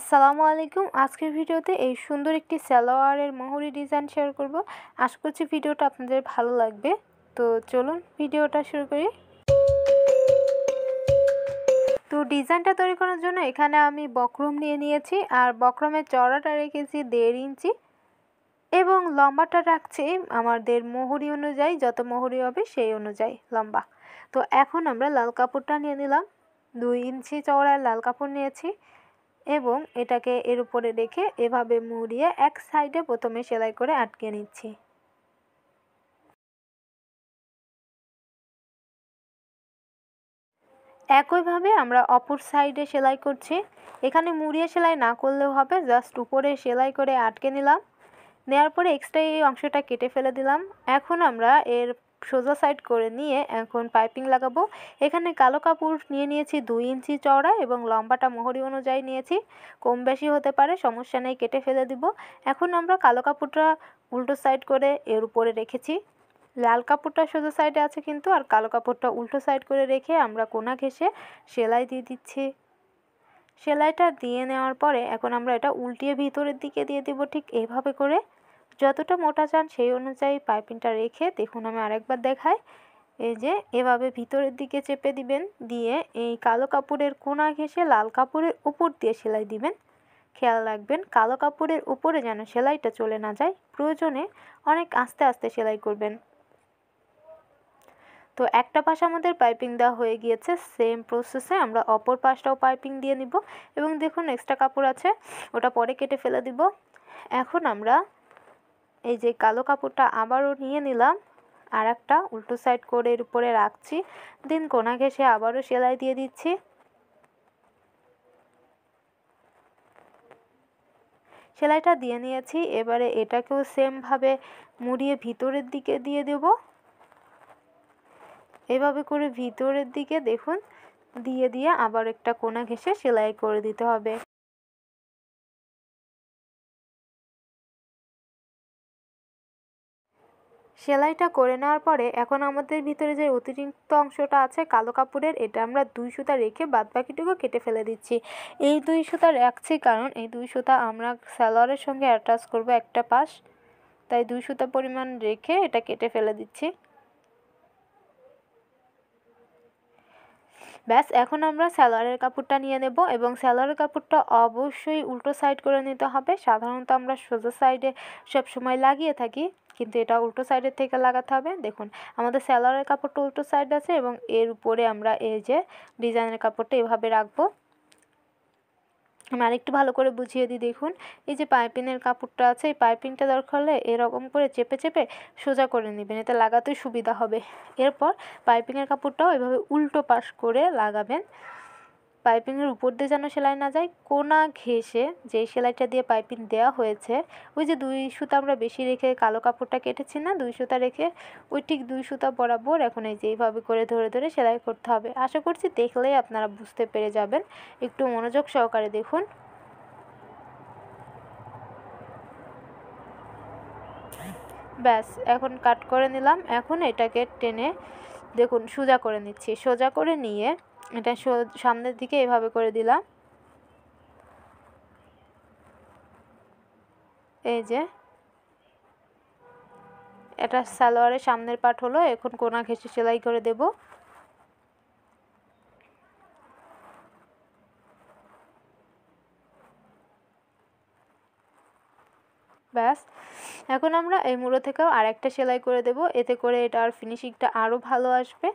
আসসালামু আলাইকুম আজকের ভিডিওতে এই সুন্দর একটি সালোয়ারের মহুরি ডিজাইন শেয়ার করব আশা করছি ভিডিওটা আপনাদের ভালো লাগবে তো চলুন ভিডিওটা শুরু করি তো ডিজাইনটা তৈরি করার জন্য এখানে আমি বক্রম নিয়ে নিয়েছি আর বক্রমের চড়াটা রেখেছি দেড় ইঞ্চি এবং লম্বাটা রাখছি আমাদের মহুরি অনুযায়ী যত মহুরি হবে সেই অনুযায়ী লম্বা তো এখন আমরা লাল কাপড়টা নিয়ে নিলাম দুই ইঞ্চি চওড়ার লাল কাপড় নিয়েছি এবং এটাকে এর উপরে রেখে এভাবে মুড়িয়ে এক সাইডে প্রথমে সেলাই করে আটকে নিচ্ছি একইভাবে আমরা অপর সাইডে সেলাই করছি এখানে মুড়িয়ে সেলাই না করলেও হবে জাস্ট উপরে সেলাই করে আটকে নিলাম নেওয়ার পরে এক্সট্রা এই অংশটা কেটে ফেলে দিলাম এখন আমরা এর সোজা সাইড করে নিয়ে এখন পাইপিং লাগাবো এখানে কালো কাপড় নিয়ে নিয়েছি দুই ইঞ্চি চওড়া এবং লম্বাটা মোহরি অনুযায়ী নিয়েছি কম বেশি হতে পারে সমস্যা নেই কেটে ফেলে দিব এখন আমরা কালো কাপড়টা উল্টো সাইড করে এর উপরে রেখেছি লাল কাপড়টা সোজা সাইডে আছে কিন্তু আর কালো কাপড়টা উল্টো সাইড করে রেখে আমরা কোনা ঘেসে সেলাই দিয়ে দিচ্ছি সেলাইটা দিয়ে নেওয়ার পরে এখন আমরা এটা উল্টিয়ে ভিতরের দিকে দিয়ে দেবো ঠিক এভাবে করে যতটা মোটা চান সেই অনুযায়ী পাইপিংটা রেখে দেখুন আমি আরেকবার দেখাই এই যে এভাবে ভিতরের দিকে চেপে দিবেন দিয়ে এই কালো কাপড়ের কোনা ঘেঁষে লাল কাপড়ের উপর দিয়ে সেলাই দিবেন খেয়াল রাখবেন কালো কাপড়ের উপরে যেন সেলাইটা চলে না যায় প্রয়োজনে অনেক আস্তে আস্তে সেলাই করবেন তো একটা পাশ আমাদের পাইপিং দেওয়া হয়ে গিয়েছে সেম প্রসেসে আমরা অপর পাশটাও পাইপিং দিয়ে নিব এবং দেখুন এক্সট্রা কাপড় আছে ওটা পরে কেটে ফেলে দিব এখন আমরা এই যে কালো কাপড়টা আবারও নিয়ে নিলাম আর একটা উল্টো সাইড করে এর উপরে রাখছি দিন কোনা ঘেসে আবারও সেলাই দিয়ে দিচ্ছি সেলাইটা দিয়ে নিয়েছি এবারে এটাকেও সেমভাবে মুড়িয়ে ভিতরের দিকে দিয়ে দেব এভাবে করে ভিতরের দিকে দেখুন দিয়ে দিয়ে আবার একটা কোনা ঘেসে সেলাই করে দিতে হবে সেলাইটা করে নেওয়ার পরে এখন আমাদের ভিতরে যে অতিরিক্ত অংশটা আছে কালো কাপড়ের এটা আমরা দুই সুতা রেখে বাদ বাকিটুকু কেটে ফেলে দিচ্ছি এই দুই সুতা রাখছি কারণ এই দুই সুতা আমরা সালোয়ারের সঙ্গে অ্যাটাচ করব একটা পাশ তাই দুই সুতা পরিমাণ রেখে এটা কেটে ফেলে দিচ্ছি ব্যাস এখন আমরা স্যালোয়ারের কাপড়টা নিয়ে নেব এবং স্যালোয়ারের কাপড়টা অবশ্যই উল্টো সাইড করে নিতে হবে সাধারণত আমরা সোজা সাইডে সবসময় লাগিয়ে থাকি কিন্তু এটা উল্টো সাইডের থেকে লাগাতে হবে দেখুন আমাদের স্যালোয়ারের কাপড়টা উল্টো সাইড আছে এবং এর উপরে আমরা এই যে ডিজাইনের কাপড়টা এভাবে রাখবো আমি আরেকটু ভালো করে বুঝিয়ে দিই দেখুন এই যে পাইপিনের কাপড়টা আছে এই পাইপিনটা দরকার হলে এরকম করে চেপে চেপে সোজা করে নেবেন এতে লাগাতে সুবিধা হবে এরপর পাইপিংয়ের কাপড়টাও এভাবে উল্টো পাশ করে লাগাবেন পাইপিংয়ের উপর দিয়ে যেন সেলাই না যায় কোনা ঘেঁষে যেই সেলাইটা দিয়ে পাইপিং দেওয়া হয়েছে ওই যে দুই সুতা আমরা বেশি রেখে কালো কাপড়টা কেটেছি না দুই সুতা রেখে ওই ঠিক দুই সুতা বরাবর এখন এই যেইভাবে করে ধরে ধরে সেলাই করতে হবে আশা করছি দেখলেই আপনারা বুঝতে পেরে যাবেন একটু মনোযোগ সহকারে দেখুন ব্যাস এখন কাট করে নিলাম এখন এটাকে টেনে দেখুন সোজা করে নিচ্ছি সোজা করে নিয়ে এটা সামনের দিকে এভাবে করে দিলাম এই যে এটা সালোয়ারের সামনের পাট হলো এখন কোনা ঘেঁষে সেলাই করে দেব ব্যাস এখন আমরা এই মুড়ো থেকেও আরেকটা সেলাই করে দেব এতে করে এটা আর ফিনিশিংটা আরও ভালো আসবে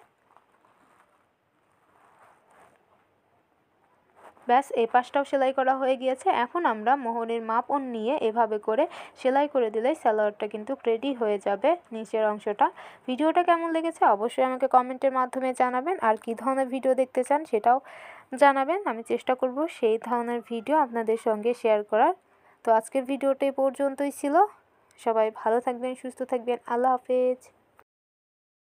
ব্যাস এই পাশটাও সেলাই করা হয়ে গিয়েছে এখন আমরা মোহনের মাপ নিয়ে এভাবে করে সেলাই করে দিলেই স্যালোয়ারটা কিন্তু রেডি হয়ে যাবে নিচের অংশটা ভিডিওটা কেমন লেগেছে অবশ্যই আমাকে কমেন্টের মাধ্যমে জানাবেন আর কী ধরনের ভিডিও দেখতে চান সেটাও জানাবেন আমি চেষ্টা করব সেই ধরনের ভিডিও আপনাদের সঙ্গে শেয়ার করার তো আজকের ভিডিওটা পর্যন্তই ছিল সবাই ভালো থাকবেন সুস্থ থাকবেন আল্লাহ হাফেজ